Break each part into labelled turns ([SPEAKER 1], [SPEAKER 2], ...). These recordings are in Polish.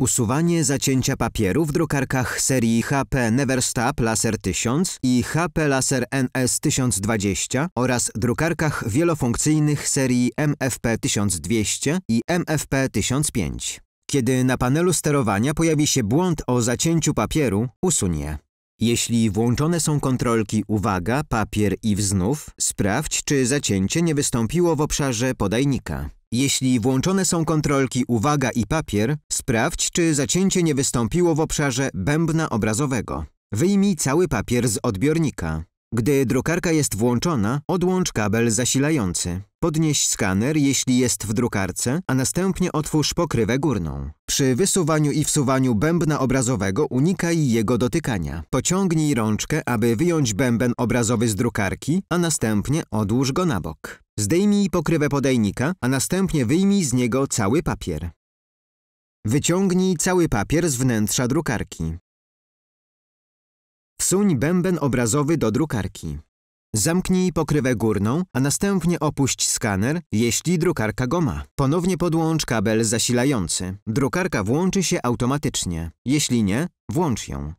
[SPEAKER 1] Usuwanie zacięcia papieru w drukarkach serii HP Neverstop Laser 1000 i HP Laser NS 1020 oraz drukarkach wielofunkcyjnych serii MFP 1200 i MFP 1005. Kiedy na panelu sterowania pojawi się błąd o zacięciu papieru, usunie. Jeśli włączone są kontrolki uwaga, papier i wznów, sprawdź, czy zacięcie nie wystąpiło w obszarze podajnika. Jeśli włączone są kontrolki uwaga i papier, sprawdź, czy zacięcie nie wystąpiło w obszarze bębna obrazowego. Wyjmij cały papier z odbiornika. Gdy drukarka jest włączona, odłącz kabel zasilający. Podnieś skaner, jeśli jest w drukarce, a następnie otwórz pokrywę górną. Przy wysuwaniu i wsuwaniu bębna obrazowego unikaj jego dotykania. Pociągnij rączkę, aby wyjąć bęben obrazowy z drukarki, a następnie odłóż go na bok. Zdejmij pokrywę podajnika, a następnie wyjmij z niego cały papier. Wyciągnij cały papier z wnętrza drukarki. Wsuń bęben obrazowy do drukarki. Zamknij pokrywę górną, a następnie opuść skaner, jeśli drukarka go ma. Ponownie podłącz kabel zasilający. Drukarka włączy się automatycznie. Jeśli nie, włącz ją.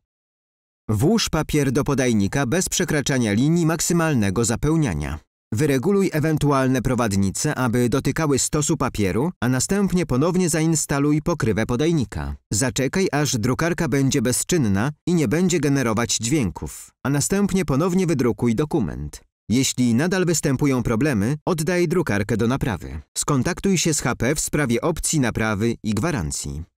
[SPEAKER 1] Włóż papier do podajnika bez przekraczania linii maksymalnego zapełniania. Wyreguluj ewentualne prowadnice, aby dotykały stosu papieru, a następnie ponownie zainstaluj pokrywę podajnika. Zaczekaj, aż drukarka będzie bezczynna i nie będzie generować dźwięków, a następnie ponownie wydrukuj dokument. Jeśli nadal występują problemy, oddaj drukarkę do naprawy. Skontaktuj się z HP w sprawie opcji naprawy i gwarancji.